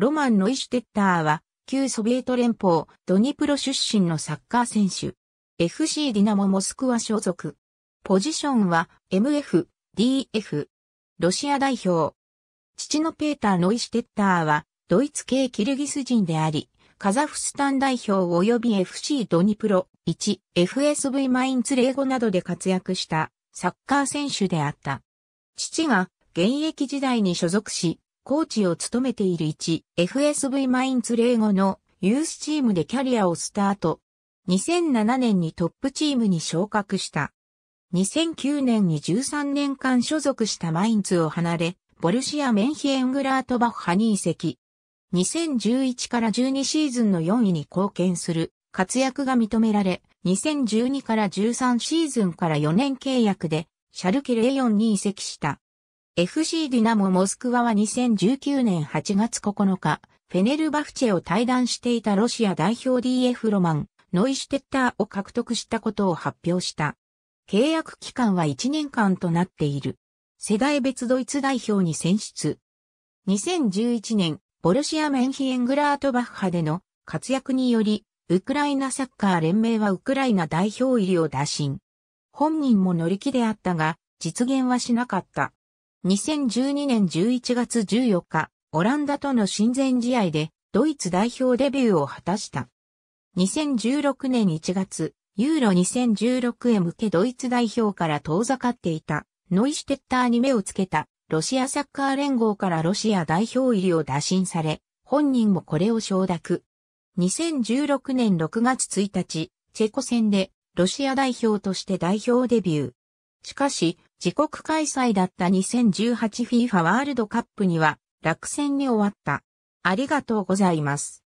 ロマン・ノイシュテッターは、旧ソビエト連邦、ドニプロ出身のサッカー選手。FC ディナモ・モスクワ所属。ポジションは MF、DF。ロシア代表。父のペーター・ノイシュテッターは、ドイツ系キルギス人であり、カザフスタン代表及び FC ドニプロ1、FSV マインツレーゴなどで活躍したサッカー選手であった。父が現役時代に所属し、コーチを務めている 1FSV マインツ05のユースチームでキャリアをスタート。2007年にトップチームに昇格した。2009年に13年間所属したマインツを離れ、ボルシア・メンヒエングラートバッハに移籍。2011から12シーズンの4位に貢献する活躍が認められ、2012から13シーズンから4年契約で、シャルケレイオンに移籍した。FC ディナモモスクワは2019年8月9日、フェネルバフチェを退団していたロシア代表 DF ロマン、ノイシュテッターを獲得したことを発表した。契約期間は1年間となっている。世代別ドイツ代表に選出。2011年、ボルシア・メンヒエングラートバッハでの活躍により、ウクライナサッカー連盟はウクライナ代表入りを打診。本人も乗り気であったが、実現はしなかった。2012年11月14日、オランダとの親善試合でドイツ代表デビューを果たした。2016年1月、ユーロ2016へ向けドイツ代表から遠ざかっていたノイシュテッターに目をつけたロシアサッカー連合からロシア代表入りを打診され、本人もこれを承諾。2016年6月1日、チェコ戦でロシア代表として代表デビュー。しかし、自国開催だった 2018FIFA ワールドカップには落選に終わった。ありがとうございます。